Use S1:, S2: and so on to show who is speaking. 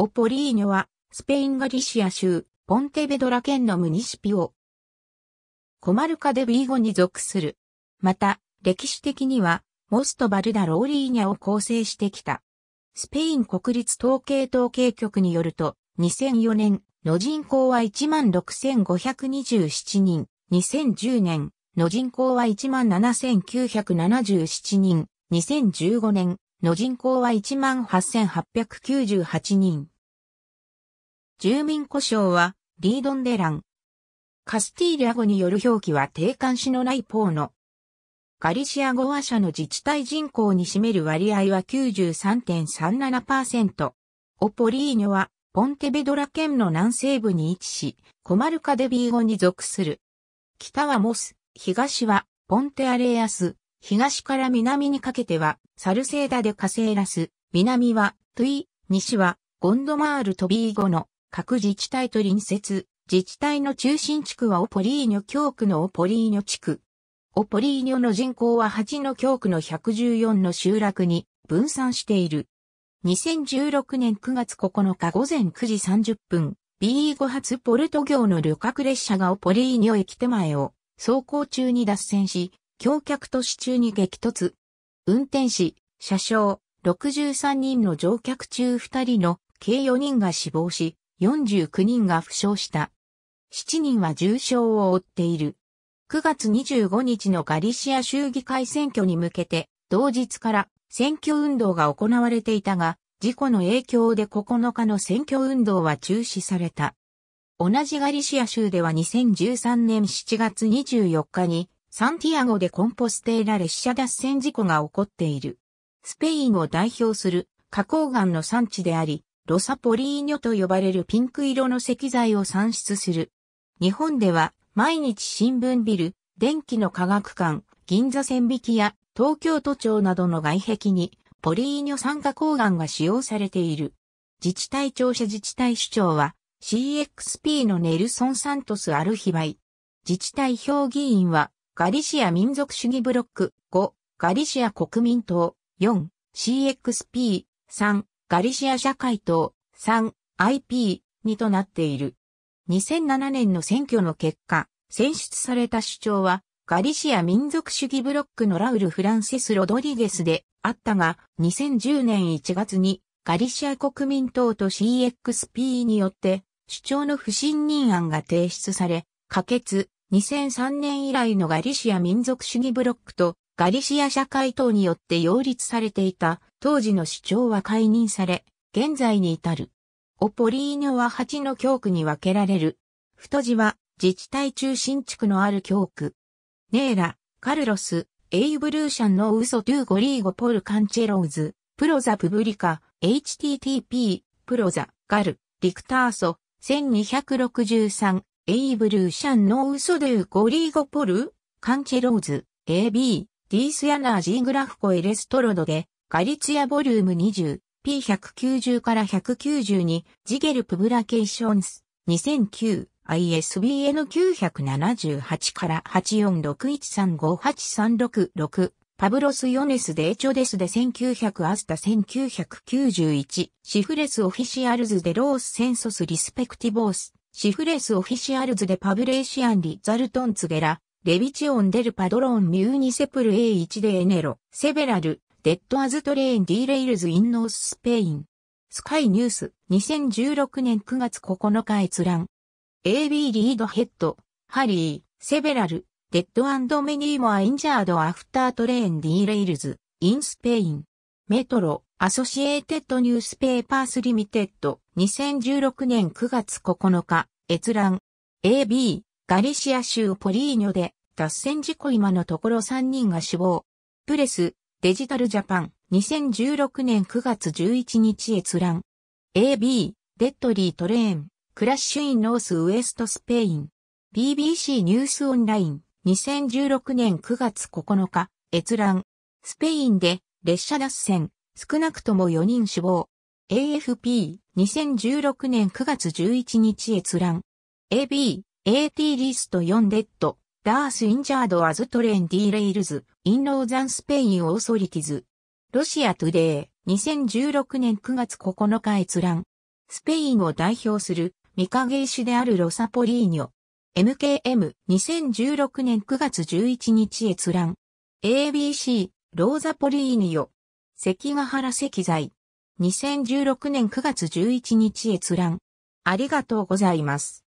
S1: オポリーニョは、スペインガリシア州、ポンテベドラ県のムニシピオ。コマルカデビーゴに属する。また、歴史的には、モストバルダ・ローリーニャを構成してきた。スペイン国立統計統計局によると、2004年の人口は16,527人、2010年の人口は17,977人、2015年の人口は18,898人。住民呼称はリードンデラン。カスティーリャ語による表記は定冠詞のないポーノ。ガリシア語話者の自治体人口に占める割合は93.37%。オポリーニョはポンテベドラ県の南西部に位置し、コマルカデビー語に属する。北はモス、東はポンテアレアス、東から南にかけては、サルセーダでカセーラス、南は、トゥイ、西は、ゴンドマールトビーゴの各自治体と隣接、自治体の中心地区はオポリーニョ教区のオポリーニョ地区。オポリーニョの人口は8の教区の114の集落に分散している。2016年9月9日午前9時30分、BE5 発ポルト行の旅客列車がオポリーニョ駅手前を走行中に脱線し、橋脚都市中に激突。運転士、車掌、63人の乗客中2人の計4人が死亡し、49人が負傷した。7人は重傷を負っている。9月25日のガリシア州議会選挙に向けて、同日から選挙運動が行われていたが、事故の影響で9日の選挙運動は中止された。同じガリシア州では2013年7月24日にサンティアゴでコンポステーラ列車脱線事故が起こっている。スペインを代表する花崗岩の産地であり、ロサポリーニョと呼ばれるピンク色の石材を産出する。日本では毎日新聞ビル、電気の科学館、銀座線引きや東京都庁などの外壁にポリーニョ酸化抗岩が使用されている。自治体庁舎自治体首長は CXP のネルソン・サントス・アルヒバイ。自治体評議員はガリシア民族主義ブロック、5、ガリシア国民党、4、CXP、3、ガリシア社会党、3、IP、2となっている。2007年の選挙の結果、選出された主張は、ガリシア民族主義ブロックのラウル・フランセス・ロドリゲスであったが、2010年1月にガリシア国民党と CXP によって主張の不信任案が提出され、可決、2003年以来のガリシア民族主義ブロックとガリシア社会党によって擁立されていた当時の市長は解任され、現在に至る。オポリーニョは8の教区に分けられる。太字は自治体中心地区のある教区。ネーラ、カルロス、エイブルーシャンのウソトゥーゴリーゴポルカンチェローズ、プロザプブリカ、http、プロザ、ガル、リクターソ、1263、エイブルーシャンノウソデューゴリーゴポル、カンチェローズ、AB、ディースヤナージーグラフコエレストロドで、ガリツヤボリューム20、P190 から192、ジゲルプブラケーションス、2009、ISBN978 から8461358366、パブロス・ヨネス・デーチョデスで1900アスタ1991、シフレス・オフィシアルズ・デ・ロース・センソス・リスペクティボース、シフレスオフィシアルズでパブレーシアンリザルトンツゲラ、レビチオンデルパドロンミューニセプル A1 でエネロ、セベラル、デッドアズトレーンディーレイルズインノーススペイン。スカイニュース2016年9月9日閲覧。AB リードヘッド、ハリー、セベラル、デッドアンドメニーモアインジャードアフタートレーンディーレイルズ、インスペイン。メトロ、アソシエーテッドニュースペーパースリミテッド、2016年9月9日、閲覧。AB、ガリシア州ポリーニョで、脱線事故今のところ3人が死亡。プレス、デジタルジャパン、2016年9月11日閲覧。AB、デッドリートレーン、クラッシュインノースウエストスペイン。BBC ニュースオンライン、2016年9月9日、閲覧。スペインで、列車脱線、少なくとも4人死亡。AFP、2016年9月11日閲覧。AB、AT リスト4デッド、ダースインジャードアズトレンディレイルズ、インローザンスペインオーソリティズ。ロシアトゥデイ、2016年9月9日閲覧。スペインを代表する未影石であるロサポリーニョ。MKM、2016年9月11日閲覧。ABC、ローザポリーニョ。関ヶ原石材。2016年9月11日閲覧。ありがとうございます。